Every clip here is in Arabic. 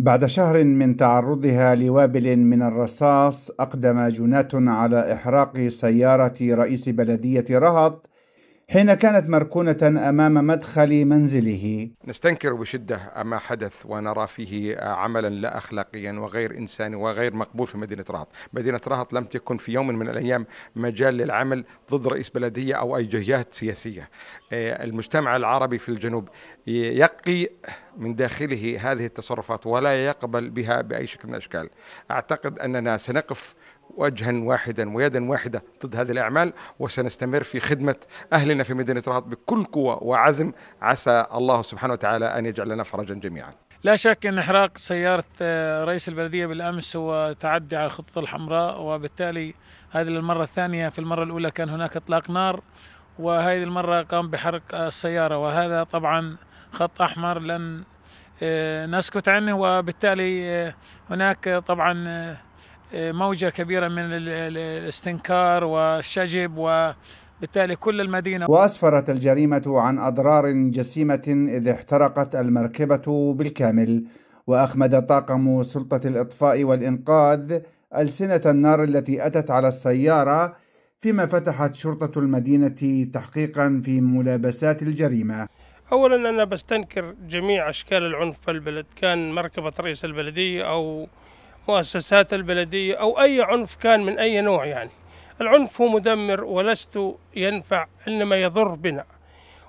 بعد شهر من تعرضها لوابل من الرصاص أقدم جناة على إحراق سيارة رئيس بلدية رهط حين كانت مركونة أمام مدخل منزله نستنكر بشدة ما حدث ونرى فيه عملا لا أخلاقيا وغير إنساني وغير مقبول في مدينة رهط مدينة رهط لم تكن في يوم من الأيام مجال للعمل ضد رئيس بلدية أو أي جهات سياسية آه، المجتمع العربي في الجنوب يقي من داخله هذه التصرفات ولا يقبل بها بأي شكل من الأشكال أعتقد أننا سنقف وجها واحدا ويدا واحدة ضد هذه الأعمال وسنستمر في خدمة أهلنا في مدينة رهط بكل قوة وعزم عسى الله سبحانه وتعالى أن يجعل لنا فرجا جميعا لا شك أن إحراق سيارة آه، رئيس البلدية بالأمس هو تعدي على الخطوط الحمراء وبالتالي هذه المرة الثانية في المرة الأولى كان هناك إطلاق نار وهذه المرة قام بحرق السيارة وهذا طبعا خط أحمر لن آه، نسكت عنه وبالتالي آه، هناك طبعا آه، موجة كبيرة من الاستنكار والشجب وبالتالي كل المدينة وأسفرت الجريمة عن أضرار جسيمة إذ احترقت المركبة بالكامل وأخمد طاقم سلطة الإطفاء والإنقاذ ألسنة النار التي أتت على السيارة فيما فتحت شرطة المدينة تحقيقا في ملابسات الجريمة أولا أنا بستنكر جميع أشكال العنف في البلد كان مركبة رئيس البلدية أو مؤسسات البلدية أو أي عنف كان من أي نوع يعني العنف هو مدمر ولست ينفع إنما يضر بنا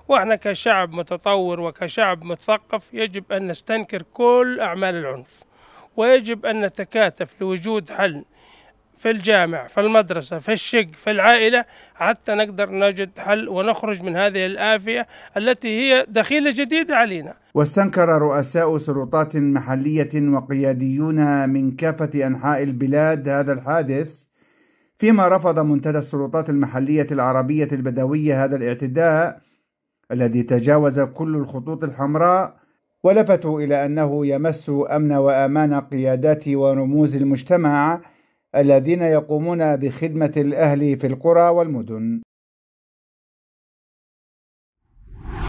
وإحنا كشعب متطور وكشعب مثقف يجب أن نستنكر كل أعمال العنف ويجب أن نتكاتف لوجود حل في الجامع في المدرسة في الشق في العائلة حتى نقدر نجد حل ونخرج من هذه الآفية التي هي دخيلة جديدة علينا واستنكر رؤساء سلطات محلية وقياديون من كافة أنحاء البلاد هذا الحادث فيما رفض منتدى السلطات المحلية العربية البدوية هذا الاعتداء الذي تجاوز كل الخطوط الحمراء ولفتوا إلى أنه يمس أمن وأمان قيادات ورموز المجتمع الذين يقومون بخدمة الأهل في القرى والمدن